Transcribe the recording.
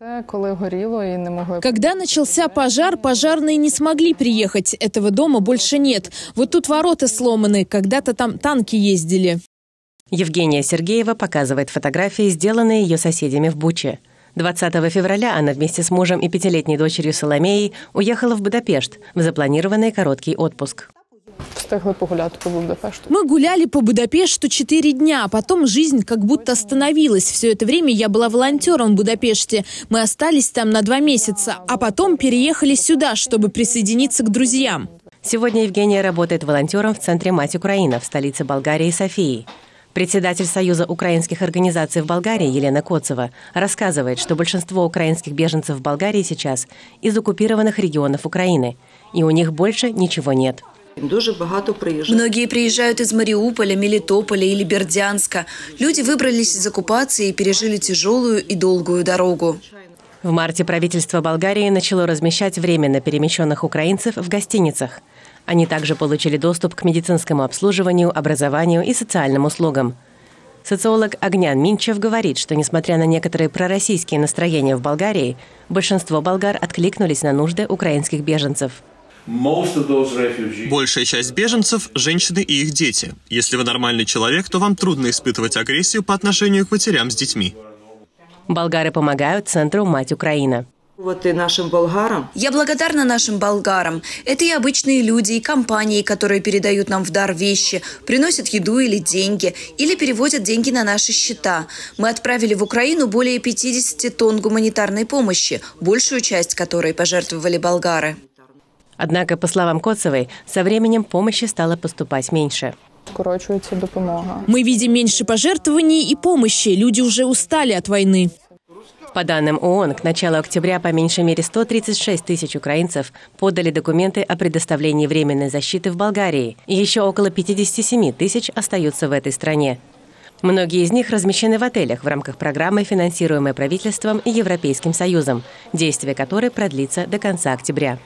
Когда начался пожар, пожарные не смогли приехать. Этого дома больше нет. Вот тут ворота сломаны. Когда-то там танки ездили. Евгения Сергеева показывает фотографии, сделанные ее соседями в Буче. 20 февраля она вместе с мужем и пятилетней дочерью Соломеей уехала в Будапешт в запланированный короткий отпуск встигли погуляти по Будапешту. Мы гуляли по Будапешту четыре дня, а потом жизнь как будто остановилась. Все это время я была волонтером в Будапеште. Мы остались там на два месяца, а потом переехали сюда, чтобы присоединиться к друзьям. Сегодня Евгения работает волонтером в Центре «Мать Украина» в столице Болгарии Софии. Председатель Союза украинских организаций в Болгарии Елена Коцева рассказывает, что большинство украинских беженцев в Болгарии сейчас из оккупированных регионов Украины, и у них больше ничего нет. Многие приезжают из Мариуполя, Мелитополя или Бердянска. Люди выбрались из оккупации и пережили тяжелую и долгую дорогу. В марте правительство Болгарии начало размещать временно перемещенных украинцев в гостиницах. Они также получили доступ к медицинскому обслуживанию, образованию и социальным услугам. Социолог Огнян Минчев говорит, что несмотря на некоторые пророссийские настроения в Болгарии, большинство болгар откликнулись на нужды украинских беженцев. Большая часть беженцев – женщины и их дети. Если вы нормальный человек, то вам трудно испытывать агрессию по отношению к матерям с детьми. Болгары помогают Центру «Мать Украина». Вот и нашим болгарам. Я благодарна нашим болгарам. Это и обычные люди, и компании, которые передают нам в дар вещи, приносят еду или деньги, или переводят деньги на наши счета. Мы отправили в Украину более 50 тонн гуманитарной помощи, большую часть которой пожертвовали болгары. Однако, по словам Коцевой, со временем помощи стало поступать меньше. Скорочується допомога. Мы видим меньше пожертвований и помощи. Люди уже устали от войны. По данным ООН, к началу октября по меньшей мере 136 тысяч украинцев подали документы о предоставлении временной защиты в Болгарии. еще около 57 тысяч остаются в этой стране. Многие из них размещены в отелях в рамках программы, финансируемой правительством и Европейским Союзом, действие которой продлится до конца октября.